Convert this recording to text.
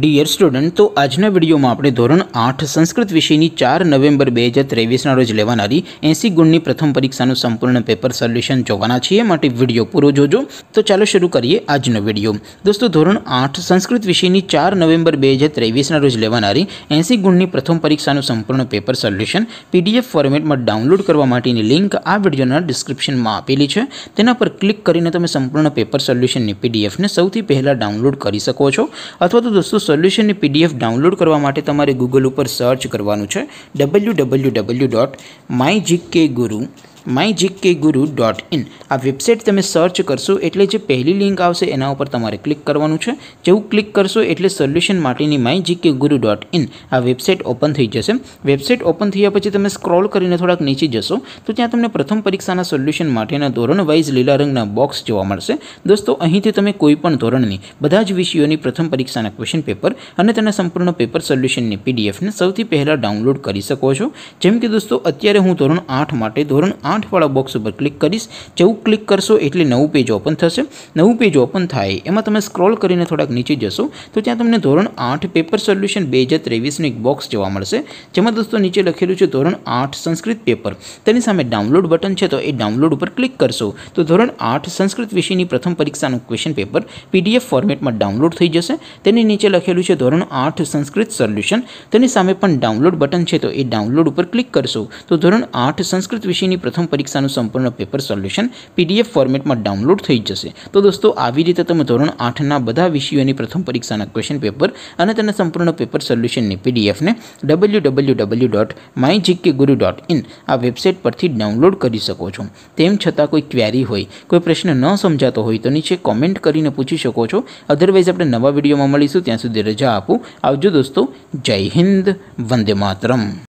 dear student तो आजના વિડિયોમાં આપણે ધોરણ 8 સંસ્કૃત વિષયની 4 નવેમ્બર 2023 ના રોજ લેવાણારી 80 ગુણની પ્રથમ પરીક્ષાનું સંપૂર્ણ પેપર સોલ્યુશન જોવાના છીએ માટે વિડિયો પૂરો જોજો તો ચાલો શરૂ કરીએ આજનો વિડિયો દોસ્તો ધોરણ 8 સંસ્કૃત વિષયની 4 નવેમ્બર 2023 ના રોજ લેવાણારી 80 ગુણની પ્રથમ પરીક્ષાનું સંપૂર્ણ પેપર સોલ્યુશન PDF ફોર્મેટમાં ડાઉનલોડ કરવા માટેની લિંક આ વિડિયોના ડિસ્ક્રિપ્શનમાં આપેલી છે તેના પર ક્લિક કરીને તમે સંપૂર્ણ પેપર સોલ્યુશનની PDF ને સૌથી પહેલા ડાઉનલોડ કરી શકો છો અથવા તો દોસ્તો સોલ્યુશનની પીડીએફ ડાઉનલોડ કરવા માટે તમારે ગૂગલ ઉપર સર્ચ કરવાનું છે W W W dot my GK guru mygkguru.in આ વેબસાઈટ તમે સર્ચ કરશો એટલે જે પહેલી લિંક આવશે એના ઉપર તમારે ક્લિક કરવાનું છે જેવું ક્લિક કરશો એટલે સોલ્યુશન માટેની mygkguru.in આ વેબસાઈટ ઓપન થઈ જશે વેબસાઈટ ઓપન થયા પછી તમે સ્ક્રોલ કરીને થોડક નીચે જશો તો ત્યાં તમને પ્રથમ પરીક્ષાના સોલ્યુશન માટેના ધોરણ વાઇઝ લિલા રંગના બોક્સ જોવા મળશે દોસ્તો અહીંથી તમે કોઈ પણ ધોરણની બધા જ વિષયોની પ્રથમ પરીક્ષાના ક્વેશ્ચન પેપર અને તેના સંપૂર્ણ પેપર સોલ્યુશનની પીડીએફ ને સૌથી પહેલા ડાઉનલોડ કરી શકો છો જેમ કે દોસ્તો અત્યારે હું ધોરણ 8 માટે ધોરણ 8 તવાળો બોક્સ ઉપર ક્લિક કર દિશ જેવું ક્લિક કરશો એટલે નવું પેજ ઓપન થશે નવું પેજ ઓપન થાય એમાં તમે સ્ક્રોલ કરીને થોડક નીચે જશો તો ત્યાં તમને ધોરણ 8 પેપર સોલ્યુશન 2023 નો એક બોક્સ જોવા મળશે જેમાં દોસ્તો નીચે લખેલું છે ધોરણ 8 સંસ્કૃત પેપર તેની સામે ડાઉનલોડ બટન છે તો એ ડાઉનલોડ ઉપર ક્લિક કરશો તો ધોરણ 8 સંસ્કૃત વિષયની પ્રથમ પરીક્ષાનું ક્વેશ્ચન પેપર PDF ફોર્મેટમાં ડાઉનલોડ થઈ જશે તેની નીચે લખેલું છે ધોરણ 8 સંસ્કૃત સોલ્યુશન તેની સામે પણ ડાઉનલોડ બટન છે તો એ ડાઉનલોડ ઉપર ક્લિક કરશો તો ધોરણ 8 સંસ્કૃત વિષયની પ્રથમ परीक्षा નું સંપૂર્ણ પેપર સોલ્યુશન પીડીએફ ફોર્મેટમાં ડાઉનલોડ થઈ જશે તો દોસ્તો આવી રીતે તમે ધોરણ 8 ના બધા વિષયોની પ્રથમ પરીક્ષાના ક્વેશ્ચન પેપર અને તેના સંપૂર્ણ પેપર સોલ્યુશનની પીડીએફ ને www.mygkguru.in આ વેબસાઈટ પરથી ડાઉનલોડ કરી શકો છો તેમ છતાં કોઈ ક્વેરી હોય કોઈ પ્રશ્ન ન સમજાતો હોય તો નીચે કમેન્ટ કરીને પૂછી શકો છો અધરવાઇઝ આપણે નવા વિડિયોમાં મળીશું ત્યાં સુધી રજા આપું આવજો દોસ્તો જય હિન્દ વંદે માતરમ